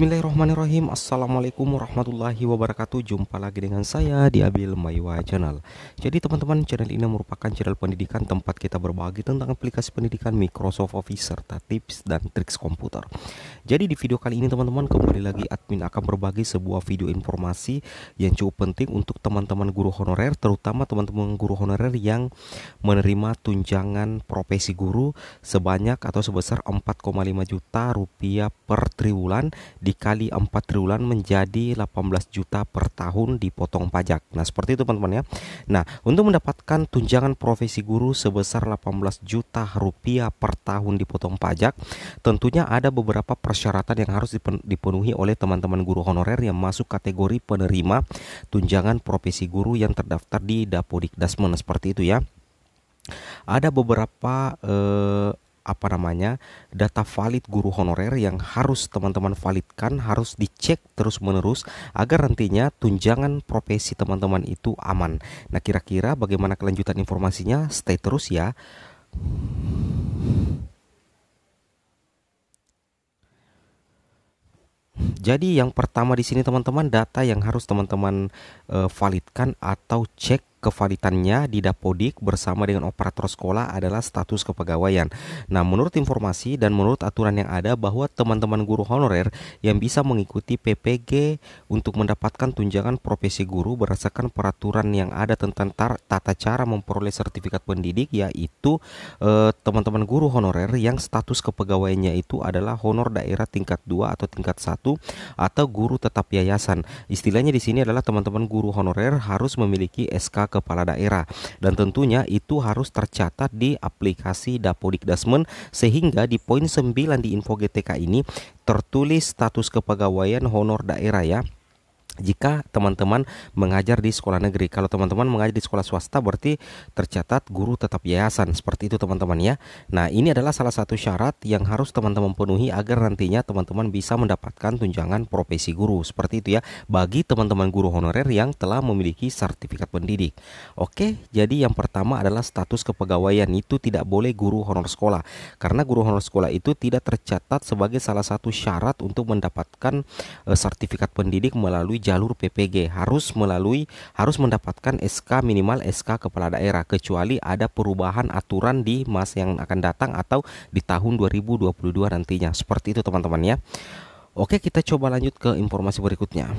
Bismillahirrahmanirrahim Assalamualaikum warahmatullahi wabarakatuh Jumpa lagi dengan saya di Abil Maywa Channel Jadi teman-teman channel ini merupakan channel pendidikan Tempat kita berbagi tentang aplikasi pendidikan Microsoft Office Serta tips dan triks komputer Jadi di video kali ini teman-teman Kembali lagi admin akan berbagi sebuah video informasi Yang cukup penting untuk teman-teman guru honorer Terutama teman-teman guru honorer yang menerima tunjangan profesi guru Sebanyak atau sebesar 4,5 juta rupiah per triwulan di dikali 4 triwulan menjadi 18 juta per tahun dipotong pajak. Nah, seperti itu teman-teman ya. Nah, untuk mendapatkan tunjangan profesi guru sebesar 18 juta rupiah per tahun dipotong pajak, tentunya ada beberapa persyaratan yang harus dipenuhi oleh teman-teman guru honorer yang masuk kategori penerima tunjangan profesi guru yang terdaftar di Dapodikdasmen seperti itu ya ada beberapa eh, apa namanya data valid guru honorer yang harus teman-teman validkan harus dicek terus menerus agar nantinya tunjangan profesi teman-teman itu aman. Nah kira-kira bagaimana kelanjutan informasinya? Stay terus ya. Jadi yang pertama di sini teman-teman data yang harus teman-teman eh, validkan atau cek kevalitannya di Dapodik bersama dengan operator sekolah adalah status kepegawaian. Nah, menurut informasi dan menurut aturan yang ada bahwa teman-teman guru honorer yang bisa mengikuti PPG untuk mendapatkan tunjangan profesi guru berdasarkan peraturan yang ada tentang tata cara memperoleh sertifikat pendidik yaitu eh, teman-teman eh, guru honorer yang status kepegawaiannya itu adalah honor daerah tingkat 2 atau tingkat 1 atau guru tetap yayasan. Istilahnya di sini adalah teman-teman guru honorer harus memiliki SK kepala daerah dan tentunya itu harus tercatat di aplikasi Dapodik Dapodikdasmen sehingga di poin 9 di info GTK ini tertulis status kepegawaian honor daerah ya jika teman-teman mengajar di sekolah negeri. Kalau teman-teman mengajar di sekolah swasta berarti tercatat guru tetap yayasan seperti itu teman-teman ya. Nah, ini adalah salah satu syarat yang harus teman-teman penuhi agar nantinya teman-teman bisa mendapatkan tunjangan profesi guru seperti itu ya bagi teman-teman guru honorer yang telah memiliki sertifikat pendidik. Oke, jadi yang pertama adalah status kepegawaian itu tidak boleh guru honor sekolah karena guru honor sekolah itu tidak tercatat sebagai salah satu syarat untuk mendapatkan eh, sertifikat pendidik melalui jalur PPG harus melalui harus mendapatkan SK minimal SK kepala daerah kecuali ada perubahan aturan di masa yang akan datang atau di tahun 2022 nantinya. Seperti itu teman-teman ya. Oke, kita coba lanjut ke informasi berikutnya.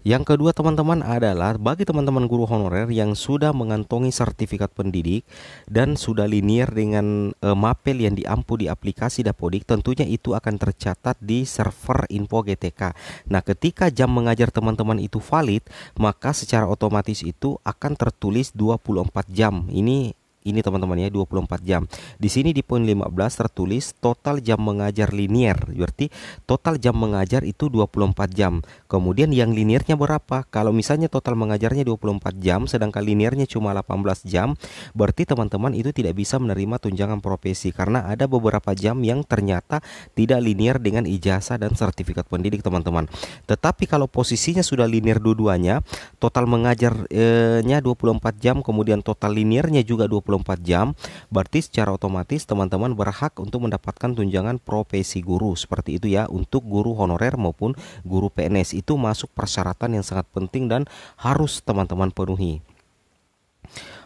Yang kedua teman-teman adalah bagi teman-teman guru honorer yang sudah mengantongi sertifikat pendidik dan sudah linier dengan e, mapel yang diampu di aplikasi Dapodik tentunya itu akan tercatat di server info GTK. Nah, ketika jam mengajar teman-teman itu valid, maka secara otomatis itu akan tertulis 24 jam. Ini ini teman-teman ya 24 jam. Di sini di poin 15 tertulis total jam mengajar linier. Berarti total jam mengajar itu 24 jam. Kemudian yang liniernya berapa? Kalau misalnya total mengajarnya 24 jam sedangkan liniernya cuma 18 jam, berarti teman-teman itu tidak bisa menerima tunjangan profesi karena ada beberapa jam yang ternyata tidak linier dengan ijazah dan sertifikat pendidik teman-teman. Tetapi kalau posisinya sudah linier dua-duanya, total mengajarnya 24 jam kemudian total liniernya juga 24 24 jam, berarti secara otomatis teman-teman berhak untuk mendapatkan tunjangan profesi guru seperti itu ya untuk guru honorer maupun guru PNS itu masuk persyaratan yang sangat penting dan harus teman-teman penuhi.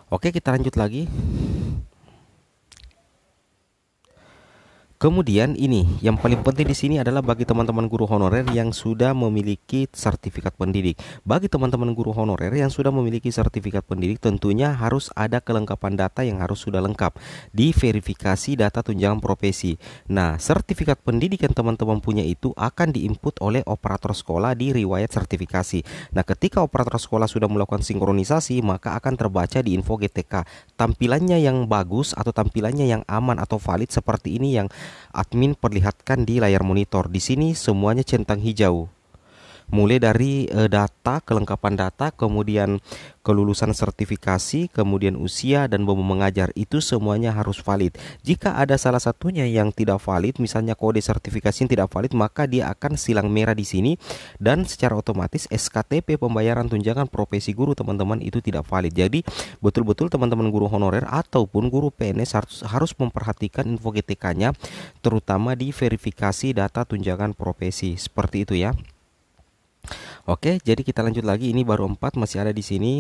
Oke, kita lanjut lagi. Kemudian ini yang paling penting di sini adalah bagi teman-teman guru honorer yang sudah memiliki sertifikat pendidik. Bagi teman-teman guru honorer yang sudah memiliki sertifikat pendidik tentunya harus ada kelengkapan data yang harus sudah lengkap di verifikasi data tunjangan profesi. Nah, sertifikat pendidikan teman-teman punya itu akan diinput oleh operator sekolah di riwayat sertifikasi. Nah, ketika operator sekolah sudah melakukan sinkronisasi, maka akan terbaca di info GTK. Tampilannya yang bagus atau tampilannya yang aman atau valid seperti ini yang admin perlihatkan di layar monitor. Di sini semuanya centang hijau mulai dari uh, data, kelengkapan data, kemudian kelulusan sertifikasi, kemudian usia dan bom mengajar itu semuanya harus valid. Jika ada salah satunya yang tidak valid, misalnya kode sertifikasi yang tidak valid, maka dia akan silang merah di sini dan secara otomatis SKTP pembayaran tunjangan profesi guru teman-teman itu tidak valid. Jadi betul-betul teman-teman guru honorer ataupun guru PNS harus harus memperhatikan info GTK-nya terutama di verifikasi data tunjangan profesi. Seperti itu ya. Oke, jadi kita lanjut lagi. Ini baru 4 masih ada di sini.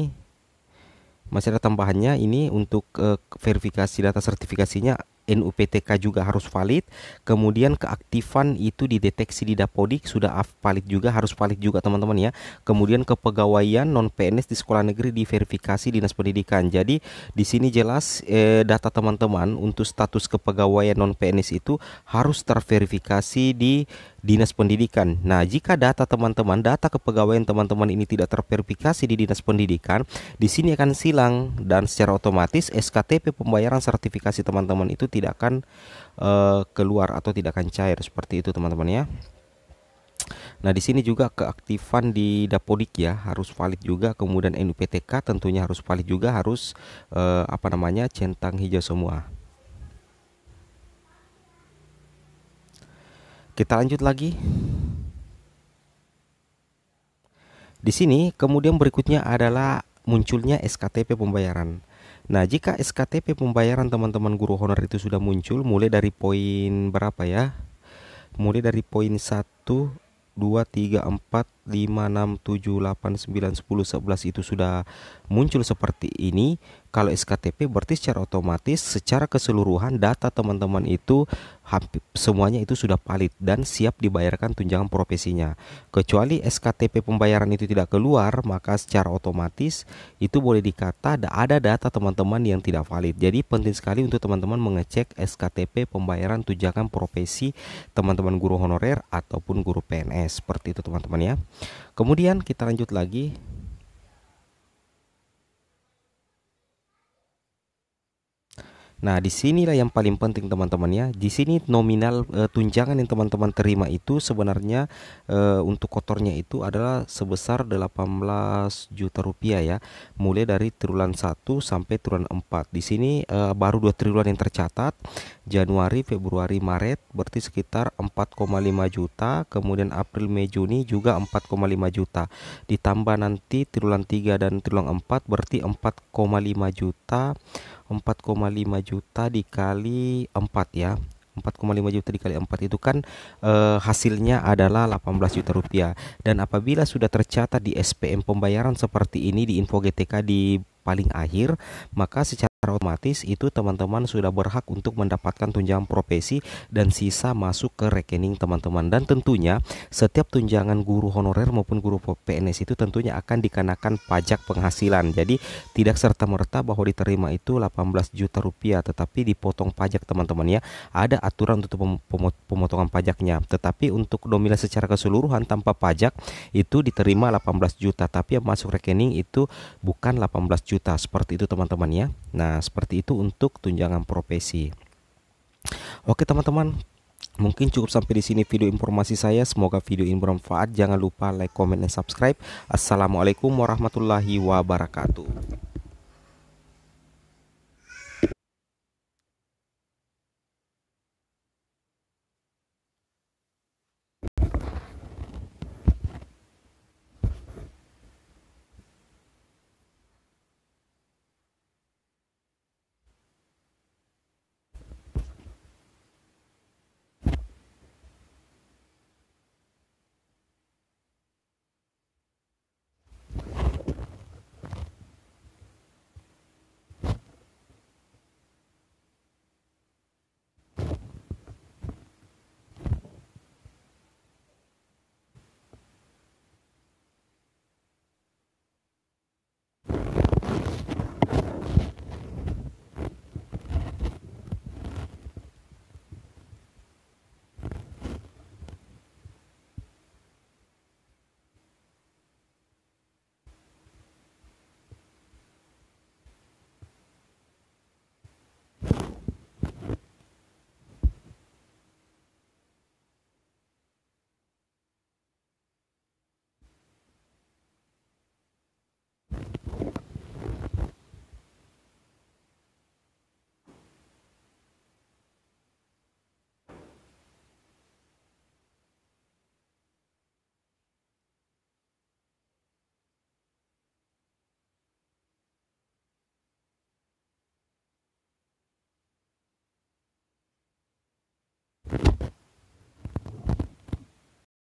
Masih ada tambahannya ini untuk uh, verifikasi data sertifikasinya NUPTK juga harus valid. Kemudian keaktifan itu dideteksi di Dapodik sudah valid juga, harus valid juga teman-teman ya. Kemudian kepegawaian non PNS di sekolah negeri diverifikasi Dinas Pendidikan. Jadi di sini jelas eh, data teman-teman untuk status kepegawaian non PNS itu harus terverifikasi di Dinas Pendidikan. Nah, jika data teman-teman, data kepegawaian teman-teman ini tidak terverifikasi di Dinas Pendidikan, di sini akan silang dan secara otomatis SKTP pembayaran sertifikasi teman-teman itu tidak akan uh, keluar atau tidak akan cair seperti itu teman-teman ya. Nah, di sini juga keaktifan di Dapodik ya harus valid juga, kemudian NUPTK tentunya harus valid juga, harus uh, apa namanya centang hijau semua. Kita lanjut lagi. Di sini kemudian berikutnya adalah munculnya SKTP pembayaran. Nah, jika SKTP pembayaran teman-teman guru honor itu sudah muncul mulai dari poin berapa ya? Mulai dari poin 1 2 3 4 5 6 7 8 9 10 11 itu sudah muncul seperti ini, kalau SKTP berarti secara otomatis secara keseluruhan data teman-teman itu hampir semuanya itu sudah valid dan siap dibayarkan tunjangan profesinya. Kecuali SKTP pembayaran itu tidak keluar, maka secara otomatis itu boleh dikata ada data teman-teman yang tidak valid. Jadi penting sekali untuk teman-teman mengecek SKTP pembayaran tunjangan profesi teman-teman guru honorer ataupun guru PNS. Seperti itu teman-teman ya. Kemudian kita lanjut lagi Nah, di sinilah yang paling penting teman-teman ya. Di sini nominal e, tunjangan yang teman-teman terima itu sebenarnya e, untuk kotornya itu adalah sebesar 18 juta rupiah ya. Mulai dari triwulan 1 sampai triwulan 4. Di sini e, baru 2 triwulan yang tercatat. Januari, Februari, Maret berarti sekitar 4,5 juta, kemudian April, Mei, Juni juga 4,5 juta. Ditambah nanti triwulan 3 dan triwulan 4 berarti 4,5 juta 4,5 juta dikali 4 ya 4,5 juta dikali 4 itu kan e, hasilnya adalah 18 juta rupiah dan apabila sudah tercatat di SPM pembayaran seperti ini di info GTK di paling akhir maka secara secara otomatis itu teman-teman sudah berhak untuk mendapatkan tunjangan profesi dan sisa masuk ke rekening teman-teman dan tentunya setiap tunjangan guru honorer maupun guru PNS itu tentunya akan dikenakan pajak penghasilan jadi tidak serta-merta bahwa diterima itu 18 juta rupiah tetapi dipotong pajak teman-teman ya ada aturan untuk pemotongan pajaknya tetapi untuk nominal secara keseluruhan tanpa pajak itu diterima 18 juta tapi yang masuk rekening itu bukan 18 juta seperti itu teman-teman ya Nah, seperti itu untuk tunjangan profesi. Oke, teman-teman, Mungkin cukup sampai di sini video informasi saya. Semoga video ini bermanfaat. Jangan lupa like, comment, dan subscribe. Assalamualaikum warahmatullahi wabarakatuh.